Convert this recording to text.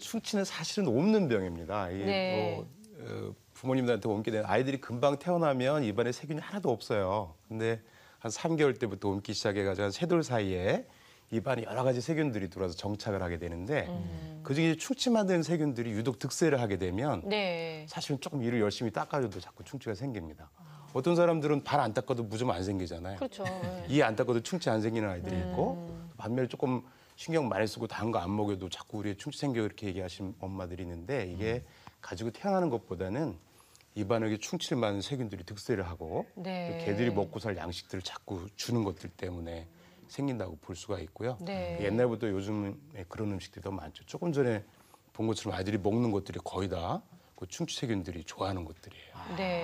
충치는 어, 사실은 없는 병입니다. 이 네. 뭐, 어, 부모님들한테 옮기는 아이들이 금방 태어나면 입안에 세균이 하나도 없어요. 근데 한 3개월 때부터 옮기 시작해가지고 한 세 돌 사이에 입안에 여러 가지 세균들이 들어와서 정착을 하게 되는데 음. 그중에 충치만 된 세균들이 유독 득세를 하게 되면 네. 사실은 조금 이를 열심히 닦아줘도 자꾸 충치가 생깁니다. 어떤 사람들은 발 안 닦아도 무좀안 생기잖아요. 그렇죠. 이 안 닦아도 충치 안 생기는 아이들이 음. 있고 반면에 조금 신경 많이 쓰고 단 거 안 먹여도 자꾸 우리 충치 생겨 이렇게 얘기하신 엄마들이 있는데 이게 음. 가지고 태어나는 것보다는 입안에 충치를 많은 세균들이 득세를 하고 네. 개들이 먹고 살 양식들을 자꾸 주는 것들 때문에 생긴다고 볼 수가 있고요. 네. 옛날부터 요즘에 그런 음식들이 더 많죠. 조금 전에 본 것처럼 아이들이 먹는 것들이 거의 다 그 충치 세균들이 좋아하는 것들이에요. 네.